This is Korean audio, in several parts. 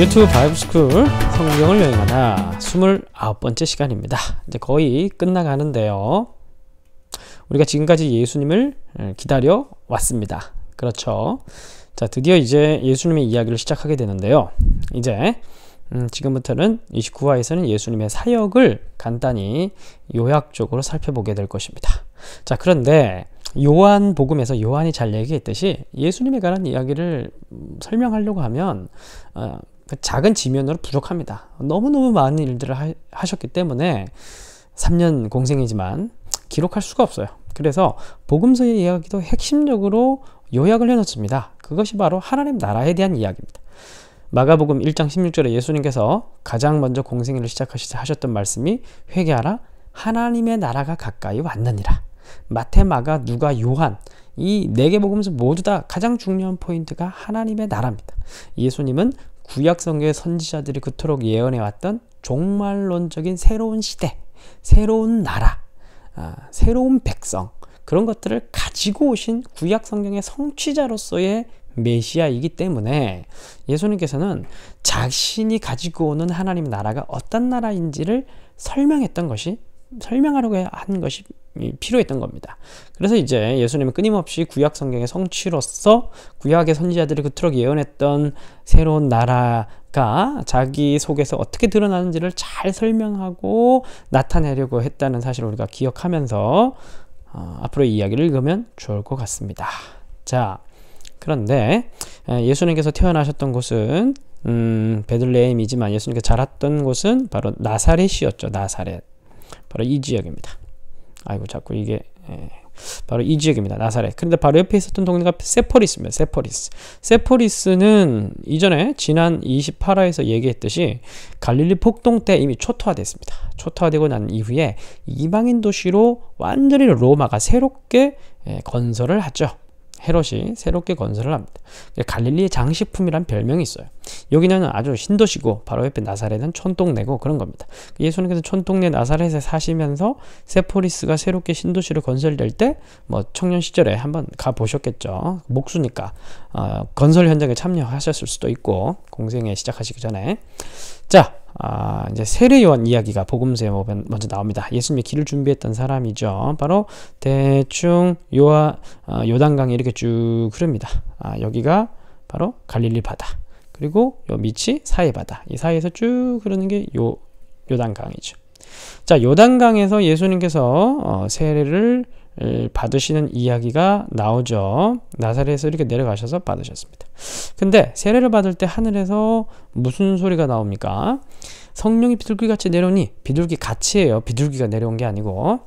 유튜브 바이브스쿨 성경을 여행하다 29번째 시간입니다. 이제 거의 끝나가는데요. 우리가 지금까지 예수님을 기다려 왔습니다. 그렇죠. 자, 드디어 이제 예수님의 이야기를 시작하게 되는데요. 이제 음, 지금부터는 29화에서는 예수님의 사역을 간단히 요약적으로 살펴보게 될 것입니다. 자, 그런데 요한 복음에서 요한이 잘 얘기했듯이 예수님에 관한 이야기를 음, 설명하려고 하면 어, 그 작은 지면으로 부족합니다. 너무너무 많은 일들을 하, 하셨기 때문에 3년 공생이지만 기록할 수가 없어요. 그래서 복음서의 이야기도 핵심적으로 요약을 해놓습니다. 그것이 바로 하나님 나라에 대한 이야기입니다. 마가복음 1장 16절에 예수님께서 가장 먼저 공생일을 시작하셨던 말씀이 회개하라 하나님의 나라가 가까이 왔느니라. 마태, 마가, 누가, 요한 이 네 개 복음서 모두 다 가장 중요한 포인트가 하나님의 나라입니다. 예수님은 구약 성경의 선지자들이 그토록 예언해 왔던 종말론적인 새로운 시대, 새로운 나라, 아, 새로운 백성 그런 것들을 가지고 오신 구약 성경의 성취자로서의 메시아이기 때문에 예수님께서는 자신이 가지고 오는 하나님 나라가 어떤 나라인지를 설명했던 것이 설명하려고 한 것이 필요했던 겁니다. 그래서 이제 예수님은 끊임없이 구약 성경의 성취로서 구약의 선지자들이 그토록 예언했던 새로운 나라가 자기 속에서 어떻게 드러나는지를 잘 설명하고 나타내려고 했다는 사실을 우리가 기억하면서 어, 앞으로 이야기를 읽으면 좋을 것 같습니다. 자, 그런데 예수님께서 태어나셨던 곳은 음, 베들레헴이지만 예수님께서 자랐던 곳은 바로 나사렛이었죠. 나사렛. 바로 이 지역입니다. 아이고 자꾸 이게 예, 바로 이 지역입니다. 나사렛. 그런데 바로 옆에 있었던 동네가 세포리스입니다. 세포리스. 세포리스는 이전에 지난 28화에서 얘기했듯이 갈릴리 폭동 때 이미 초토화됐습니다. 초토화되고 난 이후에 이방인 도시로 완전히 로마가 새롭게 예, 건설을 하죠. 헤롯이 새롭게 건설을 합니다. 그러니까 갈릴리의 장식품이란 별명이 있어요. 여기는 아주 신도시고 바로 옆에 나사렛은 촌동네고 그런 겁니다. 예수님께서 촌동네 나사렛에 사시면서 세포리스가 새롭게 신도시로 건설될 때 뭐 청년 시절에 한번 가보셨겠죠. 목수니까 어, 건설 현장에 참여하셨을 수도 있고 공생에 시작하시기 전에 자 아, 이제 세례요한 이야기가 복음서에 뭐 먼저 나옵니다. 예수님의 길을 준비했던 사람이죠. 바로 대충 요하, 아, 어, 요단강이 이렇게 쭉 흐릅니다. 아, 여기가 바로 갈릴리 바다. 그리고 요 밑이 사해 바다. 이 사이에서 쭉 흐르는 게 요 요단강이죠. 자, 요단강에서 예수님께서 어, 세례를 받으시는 이야기가 나오죠. 나사렛에서 이렇게 내려가셔서 받으셨습니다. 근데 세례를 받을 때 하늘에서 무슨 소리가 나옵니까? 성령이 비둘기같이 내려오니 비둘기 같이예요. 비둘기가 내려온 게 아니고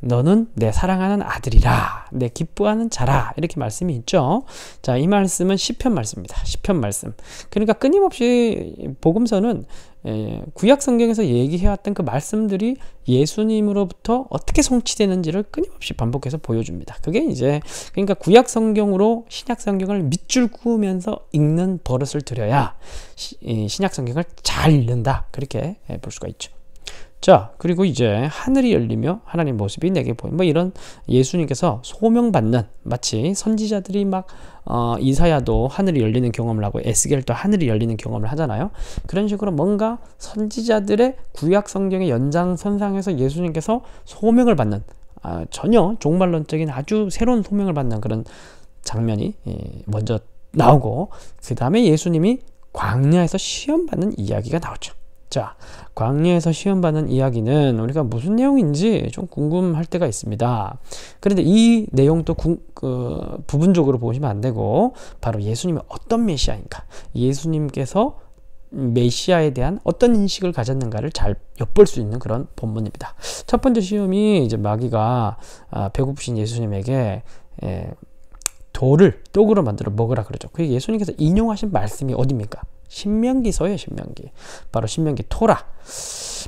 너는 내 사랑하는 아들이라 내 기뻐하는 자라 이렇게 말씀이 있죠. 자, 이 말씀은 시편 말씀입니다. 시편 말씀. 그러니까 끊임없이 복음서는 예, 예. 구약 성경에서 얘기해왔던 그 말씀들이 예수님으로부터 어떻게 성취되는지를 끊임없이 반복해서 보여줍니다. 그게 이제 그러니까 구약 성경으로 신약 성경을 밑줄 그으면서 읽는 버릇을 들여야 신약 성경을 잘 읽는다 그렇게 예, 볼 수가 있죠. 자, 그리고 이제 하늘이 열리며 하나님 모습이 내게 보인 뭐 이런 예수님께서 소명받는 마치 선지자들이 막 어, 이사야도 하늘이 열리는 경험을 하고 에스겔도 하늘이 열리는 경험을 하잖아요. 그런 식으로 뭔가 선지자들의 구약 성경의 연장선상에서 예수님께서 소명을 받는 아, 전혀 종말론적인 아주 새로운 소명을 받는 그런 장면이 예, 먼저 나오고 그 다음에 예수님이 광야에서 시험 받는 이야기가 나오죠. 자, 광야에서 시험 받는 이야기는 우리가 무슨 내용인지 좀 궁금할 때가 있습니다. 그런데 이 내용도 궁, 그, 부분적으로 보시면 안 되고 바로 예수님이 어떤 메시아인가, 예수님께서 메시아에 대한 어떤 인식을 가졌는가를 잘 엿볼 수 있는 그런 본문입니다. 첫 번째 시험이 이제 마귀가 아, 배고프신 예수님에게 에, 예, 돌을 떡으로 만들어 먹으라 그러죠. 그게 예수님께서 인용하신 말씀이 어디입니까? 신명기서예요, 신명기. 바로 신명기 토라.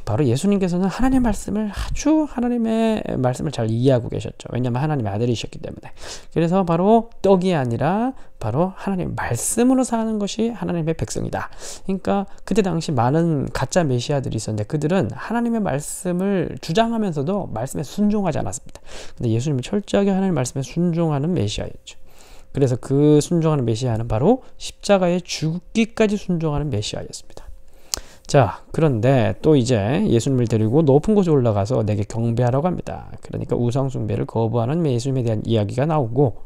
바로 예수님께서는 하나님의 말씀을 아주 하나님의 말씀을 잘 이해하고 계셨죠. 왜냐하면 하나님의 아들이셨기 때문에. 그래서 바로 떡이 아니라 바로 하나님의 말씀으로 사는 것이 하나님의 백성이다. 그러니까 그때 당시 많은 가짜 메시아들이 있었는데 그들은 하나님의 말씀을 주장하면서도 말씀에 순종하지 않았습니다. 근데 예수님은 철저하게 하나님의 말씀에 순종하는 메시아였죠. 그래서 그 순종하는 메시아는 바로 십자가에 죽기까지 순종하는 메시아였습니다. 자, 그런데 또 이제 예수님을 데리고 높은 곳에 올라가서 내게 경배하라고 합니다. 그러니까 우상숭배를 거부하는 예수님에 대한 이야기가 나오고,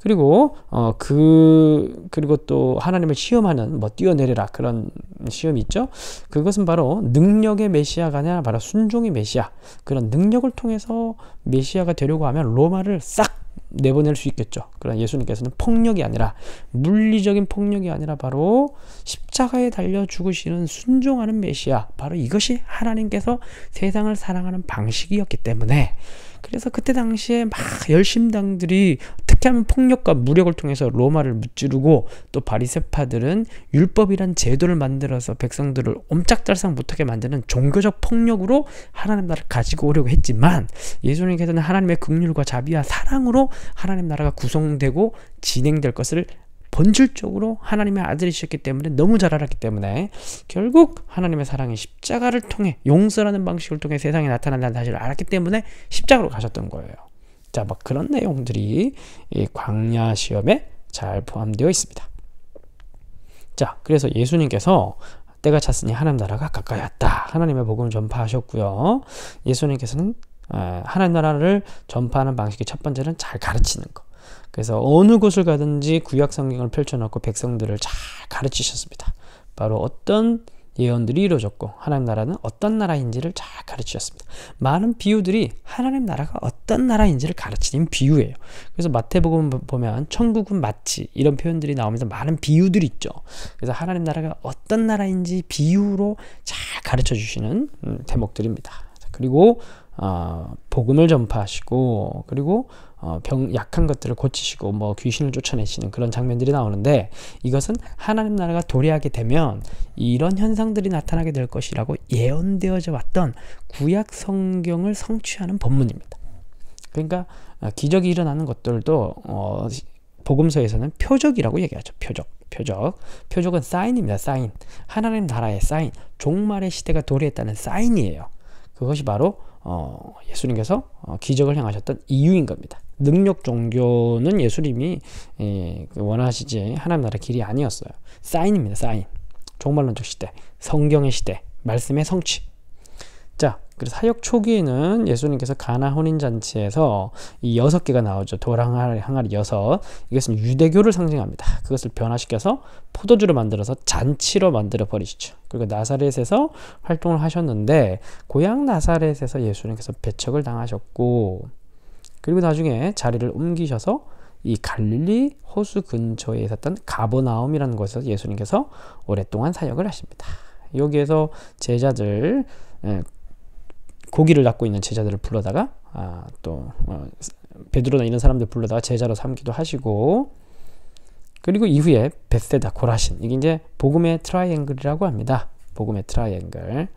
그리고, 어, 그, 그리고 또 하나님을 시험하는, 뭐, 뛰어내리라. 그런 시험이 있죠? 그것은 바로 능력의 메시아가 아니라 바로 순종의 메시아. 그런 능력을 통해서 메시아가 되려고 하면 로마를 싹 내보낼 수 있겠죠. 그러나 예수님께서는 폭력이 아니라 물리적인 폭력이 아니라 바로 십자가에 달려 죽으시는 순종하는 메시아 바로 이것이 하나님께서 세상을 사랑하는 방식이었기 때문에 그래서 그때 당시에 막 열심당들이 특떻게 하면 폭력과 무력을 통해서 로마를 무찌르고 또 바리세파들은 율법이란 제도를 만들어서 백성들을 옴짝달싹 못하게 만드는 종교적 폭력으로 하나님 나라를 가지고 오려고 했지만 예수님께서는 하나님의 긍휼과 자비와 사랑으로 하나님 나라가 구성되고 진행될 것을 본질적으로 하나님의 아들이셨기 때문에 너무 잘 알았기 때문에 결국 하나님의 사랑이 십자가를 통해 용서라는 방식을 통해 세상에 나타난다는 사실을 알았기 때문에 십자가로 가셨던 거예요. 자, 막 그런 내용들이 이 광야 시험에 잘 포함되어 있습니다. 자, 그래서 예수님께서 때가 찼으니 하나님 나라가 가까이 왔다. 하나님의 복음을 전파하셨고요. 예수님께서는 하나님 나라를 전파하는 방식의 첫 번째는 잘 가르치는 것. 그래서 어느 곳을 가든지 구약 성경을 펼쳐놓고 백성들을 잘 가르치셨습니다. 바로 어떤 예언들이 이루어졌고 하나님 나라는 어떤 나라인지를 잘 가르치셨습니다. 많은 비유들이 하나님 나라가 어떤 나라인지를 가르치는 비유예요. 그래서 마태복음 보면 천국은 마치 이런 표현들이 나오면서 많은 비유들이 있죠. 그래서 하나님 나라가 어떤 나라인지 비유로 잘 가르쳐 주시는 음, 대목들입니다. 그리고 어, 복음을 전파하시고 그리고 어, 병 약한 것들을 고치시고 뭐 귀신을 쫓아내시는 그런 장면들이 나오는데 이것은 하나님 나라가 도래하게 되면 이런 현상들이 나타나게 될 것이라고 예언되어져 왔던 구약 성경을 성취하는 본문입니다. 그러니까 어, 기적이 일어나는 것들도 어, 복음서에서는 표적이라고 얘기하죠. 표적. 표적. 표적은 사인입니다. 사인. 하나님 나라의 사인. 종말의 시대가 도래했다는 사인이에요. 그것이 바로 어, 예수님께서 어, 기적을 행하셨던 이유인 겁니다. 능력 종교는 예수님이 예, 그 원하시지 하나님 나라 길이 아니었어요. 사인입니다. 사인. 종말론적 시대, 성경의 시대, 말씀의 성취. 그래서 사역 초기에는 예수님께서 가나 혼인잔치에서 이 여섯 개가 나오죠. 도랑항리 항아리 여섯. 이것은 유대교를 상징합니다. 그것을 변화시켜서 포도주를 만들어서 잔치로 만들어 버리시죠. 그리고 나사렛에서 활동을 하셨는데 고향 나사렛에서 예수님께서 배척을 당하셨고 그리고 나중에 자리를 옮기셔서 이 갈릴리 호수 근처에 있었던 가보나움이라는 곳에서 예수님께서 오랫동안 사역을 하십니다. 여기에서 제자들 예, 고기를 낳고 있는 제자들을 불러다가 아, 또 어, 베드로나 이런 사람들 불러다가 제자로 삼기도 하시고 그리고 이후에 베세다 고라신 이게 이제 복음의 트라이앵글이라고 합니다. 복음의 트라이앵글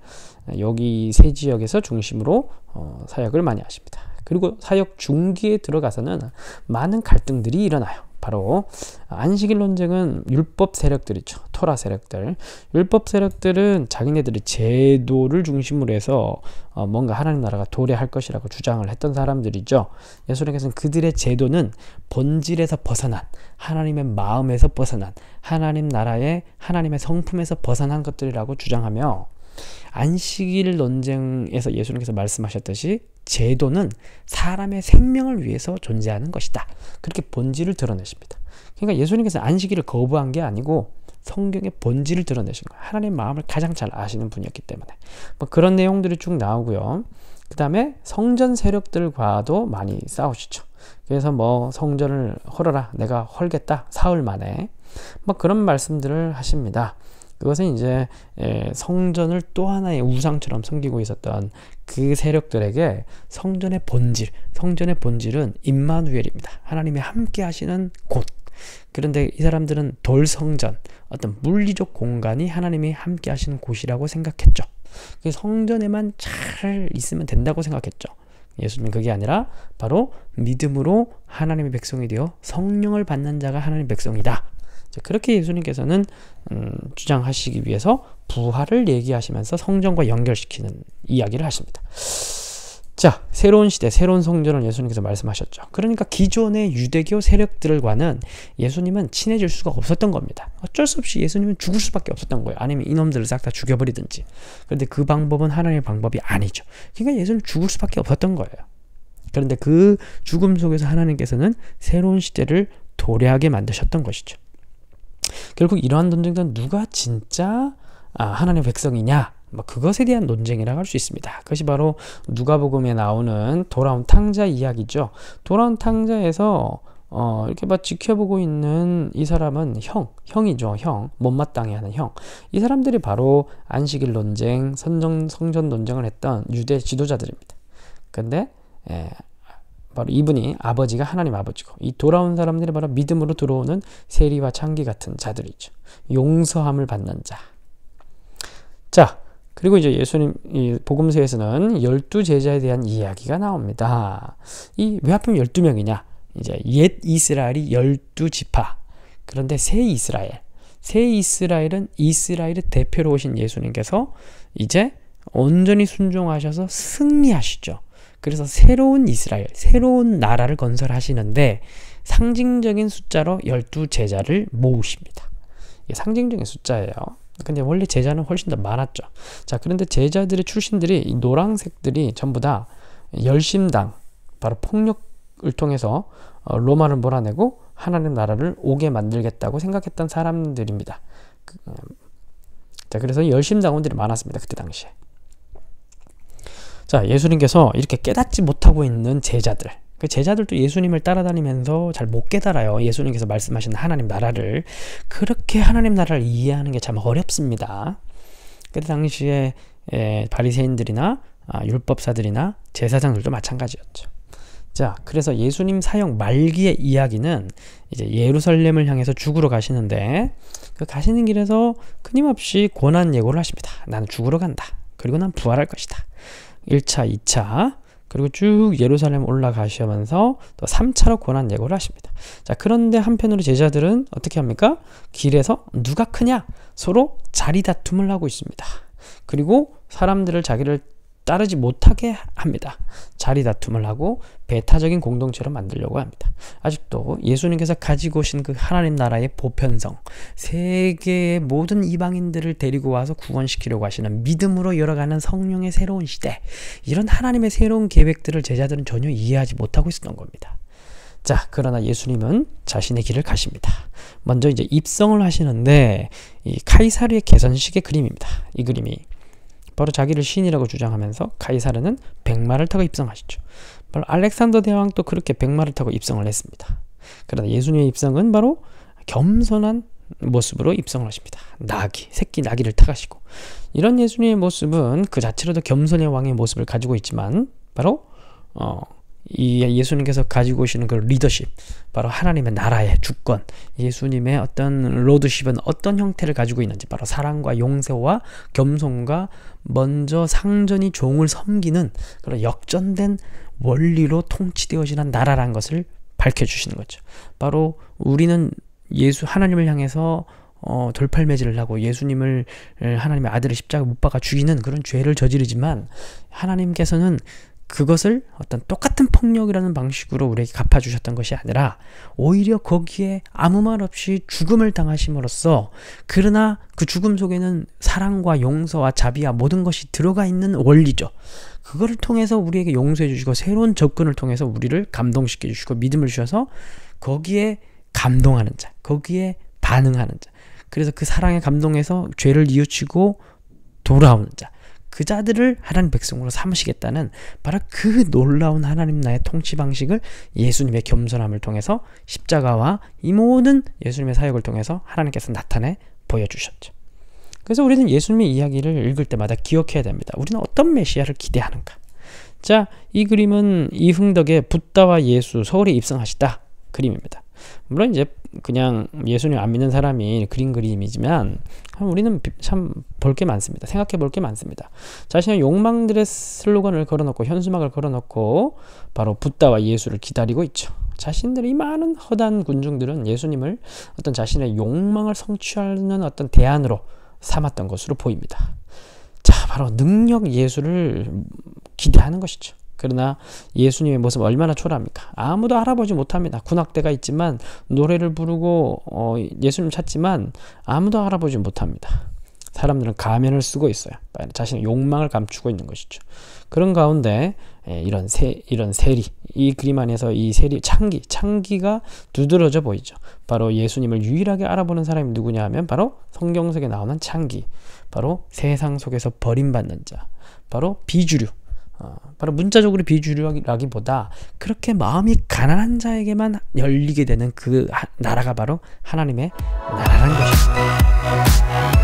여기 세 지역에서 중심으로 어, 사역을 많이 하십니다. 그리고 사역 중기에 들어가서는 많은 갈등들이 일어나요. 바로 안식일 논쟁은 율법 세력들이죠. 토라 세력들. 율법 세력들은 자기네들의 제도를 중심으로 해서 어, 뭔가 하나님 나라가 도래할 것이라고 주장을 했던 사람들이죠. 예수님께서는 그들의 제도는 본질에서 벗어난 하나님의 마음에서 벗어난 하나님 나라의 하나님의 성품에서 벗어난 것들이라고 주장하며 안식일 논쟁에서 예수님께서 말씀하셨듯이 제도는 사람의 생명을 위해서 존재하는 것이다. 그렇게 본질을 드러내십니다. 그러니까 예수님께서 안식일을 거부한 게 아니고 성경의 본질을 드러내신 거예요. 하나님 마음을 가장 잘 아시는 분이었기 때문에 뭐 그런 내용들이 쭉 나오고요. 그 다음에 성전 세력들과도 많이 싸우시죠. 그래서 뭐 성전을 헐어라 내가 헐겠다 사흘 만에 뭐 그런 말씀들을 하십니다. 그것은 이제 예, 성전을 또 하나의 우상처럼 섬기고 있었던 그 세력들에게 성전의 본질, 성전의 본질은 임마누엘입니다. 하나님이 함께 하시는 곳. 그런데 이 사람들은 돌성전, 어떤 물리적 공간이 하나님이 함께 하시는 곳이라고 생각했죠. 그 성전에만 잘 있으면 된다고 생각했죠. 예수님 그게 아니라 바로 믿음으로 하나님의 백성이 되어 성령을 받는 자가 하나님의 백성이다. 그렇게 예수님께서는 음, 주장하시기 위해서 부활을 얘기하시면서 성전과 연결시키는 이야기를 하십니다. 자, 새로운 시대, 새로운 성전을 예수님께서 말씀하셨죠. 그러니까 기존의 유대교 세력들과는 예수님은 친해질 수가 없었던 겁니다. 어쩔 수 없이 예수님은 죽을 수밖에 없었던 거예요. 아니면 이놈들을 싹 다 죽여버리든지. 그런데 그 방법은 하나님의 방법이 아니죠. 그러니까 예수님은 죽을 수밖에 없었던 거예요. 그런데 그 죽음 속에서 하나님께서는 새로운 시대를 도래하게 만드셨던 것이죠. 결국 이러한 논쟁은 누가 진짜 아, 하나님의 백성이냐 뭐 그것에 대한 논쟁이라 고할 수 있습니다. 그것이 바로 누가복음에 나오는 돌아온 탕자 이야기죠. 돌아온 탕자에서 어, 이렇게 막 지켜보고 있는 이 사람은 형, 형이죠, 형. 못마땅해 하는 형. 이 사람들이 바로 안식일 논쟁, 선정, 성전 논쟁을 했던 유대 지도자들입니다. 근데, 예, 바로 이분이 아버지가 하나님 아버지고 이 돌아온 사람들이 바로 믿음으로 들어오는 세리와 창기 같은 자들이죠. 용서함을 받는 자. 자, 그리고 이제 예수님 이 복음서에서는 열두 제자에 대한 이야기가 나옵니다. 이 왜 하필 열두 명이냐? 이제 옛 이스라엘이 열두 지파. 그런데 새 이스라엘, 새 이스라엘은 이스라엘의 대표로 오신 예수님께서 이제 온전히 순종하셔서 승리하시죠. 그래서 새로운 이스라엘, 새로운 나라를 건설하시는데 상징적인 숫자로 12 제자를 모으십니다. 이게 상징적인 숫자예요. 근데 원래 제자는 훨씬 더 많았죠. 자, 그런데 제자들의 출신들이 이 노란색들이 전부 다 열심당, 바로 폭력을 통해서 어, 로마를 몰아내고 하나님 나라를 오게 만들겠다고 생각했던 사람들입니다. 그, 음. 자, 그래서 열심당원들이 많았습니다. 그때 당시에. 자, 예수님께서 이렇게 깨닫지 못하고 있는 제자들, 그 제자들도 예수님을 따라다니면서 잘 못 깨달아요. 예수님께서 말씀하신 하나님 나라를. 그렇게 하나님 나라를 이해하는 게 참 어렵습니다. 그때 당시에 예, 바리새인들이나 아, 율법사들이나 제사장들도 마찬가지였죠. 자, 그래서 예수님 사형 말기의 이야기는 이제 예루살렘을 향해서 죽으러 가시는데 그 가시는 길에서 끊임없이 고난 예고를 하십니다. 나는 죽으러 간다. 그리고 난 부활할 것이다. 1차, 2차 그리고 쭉 예루살렘 올라가시면서 또 3차로 권한 예고를 하십니다. 자, 그런데 한편으로 제자들은 어떻게 합니까? 길에서 누가 크냐? 서로 자리 다툼을 하고 있습니다. 그리고 사람들을 자기를 따르지 못하게 합니다. 자리 다툼을 하고 배타적인 공동체로 만들려고 합니다. 아직도 예수님께서 가지고 오신 그 하나님 나라의 보편성, 세계의 모든 이방인들을 데리고 와서 구원시키려고 하시는 믿음으로 열어가는 성령의 새로운 시대, 이런 하나님의 새로운 계획들을 제자들은 전혀 이해하지 못하고 있었던 겁니다. 자, 그러나 예수님은 자신의 길을 가십니다. 먼저 이제 입성을 하시는데 이 카이사르의 개선식의 그림입니다. 이 그림이 바로 자기를 신이라고 주장하면서 가이사르는 백마를 타고 입성하시죠. 바로 알렉산더 대왕도 그렇게 백마를 타고 입성을 했습니다. 그러나 예수님의 입성은 바로 겸손한 모습으로 입성을 하십니다. 나귀, 새끼 나귀를 타가시고 이런 예수님의 모습은 그 자체로도 겸손의 왕의 모습을 가지고 있지만 바로 어, 이 예수님께서 가지고 오시는 그 리더십, 바로 하나님의 나라의 주권, 예수님의 어떤 로드십은 어떤 형태를 가지고 있는지, 바로 사랑과 용서와 겸손과 먼저 상전이 종을 섬기는 그런 역전된 원리로 통치되어 지는 나라라는 것을 밝혀주시는 거죠. 바로 우리는 예수, 하나님을 향해서 어, 돌팔매질을 하고 예수님을 하나님의 아들을 십자가 못 박아 죽이는 그런 죄를 저지르지만 하나님께서는 그것을 어떤 똑같은 폭력이라는 방식으로 우리에게 갚아주셨던 것이 아니라 오히려 거기에 아무 말 없이 죽음을 당하심으로써 그러나 그 죽음 속에는 사랑과 용서와 자비와 모든 것이 들어가 있는 원리죠. 그거를 통해서 우리에게 용서해 주시고 새로운 접근을 통해서 우리를 감동시켜 주시고 믿음을 주셔서 거기에 감동하는 자, 거기에 반응하는 자. 그래서 그 사랑에 감동해서 죄를 이우치고 돌아오는 자. 그 자들을 하나님 백성으로 삼으시겠다는 바로 그 놀라운 하나님 나의 통치 방식을 예수님의 겸손함을 통해서 십자가와 이 모든 예수님의 사역을 통해서 하나님께서 나타내 보여주셨죠. 그래서 우리는 예수님의 이야기를 읽을 때마다 기억해야 됩니다. 우리는 어떤 메시아를 기대하는가? 자, 이 그림은 이흥덕의 붓다와 예수 서울에 입성하시다 그림입니다. 물론 이제 그냥 예수님 안 믿는 사람이 그린 그림이지만 우리는 참 볼 게 많습니다. 생각해 볼 게 많습니다. 자신의 욕망들의 슬로건을 걸어놓고 현수막을 걸어놓고 바로 붓다와 예수를 기다리고 있죠. 자신들이 많은 허단 군중들은 예수님을 어떤 자신의 욕망을 성취하는 어떤 대안으로 삼았던 것으로 보입니다. 자, 바로 능력 예수를 기대하는 것이죠. 그러나 예수님의 모습 얼마나 초라합니까? 아무도 알아보지 못합니다. 군악대가 있지만 노래를 부르고 어, 예수님 찾지만 아무도 알아보지 못합니다. 사람들은 가면을 쓰고 있어요. 그러니까 자신의 욕망을 감추고 있는 것이죠. 그런 가운데 예, 이런 세 이런 세리 이 그림 안에서 이 세리 창기 창기가 두드러져 보이죠. 바로 예수님을 유일하게 알아보는 사람이 누구냐 하면 바로 성경 속에 나오는 창기, 바로 세상 속에서 버림받는 자, 바로 비주류 어, 바로 문자적으로 비주류라기보다 그렇게 마음이 가난한 자에게만 열리게 되는 그 나라가 바로 하나님의 나라라는 것입니다.